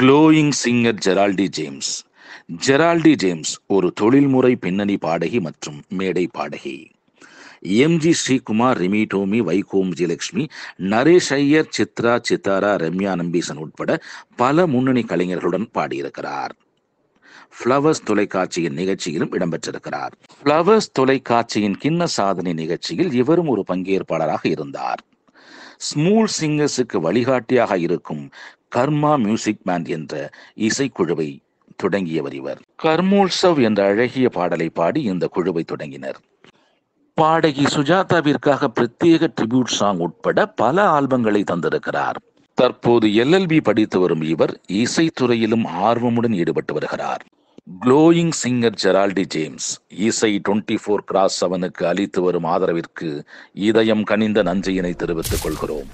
glowing singer Geraldy James Geraldy James ஒரு தொழில்முறை பின்னணி பாடகி மற்றும் மேடை பாடகி எம்ஜி ஸ்ரீகுமார் ரிமி டோமி வைகோம் ஜிலக்ஷ்மி நரேஷ் ஐயர் சித்ரா சித்தாரா ரம்யா நம்பீசன் உட்பட பல முன்னணி கலைஞர்களுடன் பாடியிருக்கிறார் ஃப்ளவர்ஸ் தொலைக்காட்சியின் நிகழ்ச்சியிலும் இடம்பெற்றிருக்கிறார் ஃப்ளவர்ஸ் தொலைக்காட்சியின் கிண்ண சாதனை நிகழ்ச்சியில் இவரும் ஒரு பங்கேற்பாளராக இருந்தார் ஸ்மூல் சிங்கர்ஸுக்கு வழிகாட்டியாக இருக்கும் கர்மா மியூசிக் பேண்ட் என்ற இசைக்குழுவை தொடங்கியவர் இவர் கர்மோல்சவ் என்ற அழகிய பாடலை பாடி இந்த குழுவை தொடங்கினர் பாடகி சுஜாதாவிற்காக பிரத்யேக ட்ரிபியூட் சாங் உட்பட பல ஆல்பங்களை தந்திருக்கிறார் தற்போது எல்எல்பி படித்து வரும் இவர் இசைத்துறையிலும் ஆர்வமுடன் ஈடுபட்டு வருகிறார் க்ளோயிங் சிங்கர் ஜெரால்டி ஜேம்ஸ் இசை டுவெண்ட்டி ஃபோர் கிராஸ் செவனுக்கு அளித்து வரும் ஆதரவிற்கு இதயம் கனிந்த நன்றியினை தெரிவித்துக் கொள்கிறோம்